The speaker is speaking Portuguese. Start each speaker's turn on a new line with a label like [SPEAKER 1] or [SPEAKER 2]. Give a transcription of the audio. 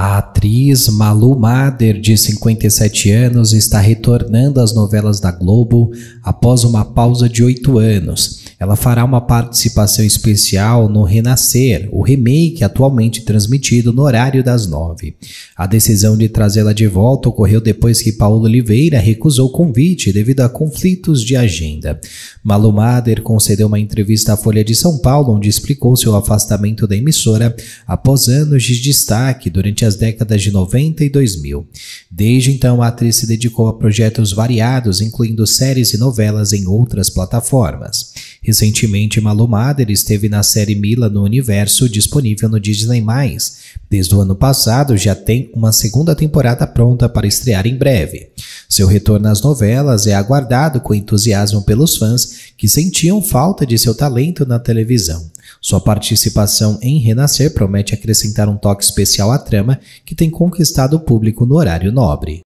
[SPEAKER 1] A atriz Malu Mader, de 57 anos, está retornando às novelas da Globo após uma pausa de oito anos. Ela fará uma participação especial no Renascer, o remake atualmente transmitido no horário das nove. A decisão de trazê-la de volta ocorreu depois que Paulo Oliveira recusou o convite devido a conflitos de agenda. Malu Mader concedeu uma entrevista à Folha de São Paulo, onde explicou seu afastamento da emissora após anos de destaque durante as décadas de 90 e 2000. Desde então, a atriz se dedicou a projetos variados, incluindo séries e novelas em outras plataformas. Recentemente, Malumader esteve na série Mila no Universo, disponível no Disney+. Desde o ano passado, já tem uma segunda temporada pronta para estrear em breve. Seu retorno às novelas é aguardado com entusiasmo pelos fãs que sentiam falta de seu talento na televisão. Sua participação em Renascer promete acrescentar um toque especial à trama que tem conquistado o público no horário nobre.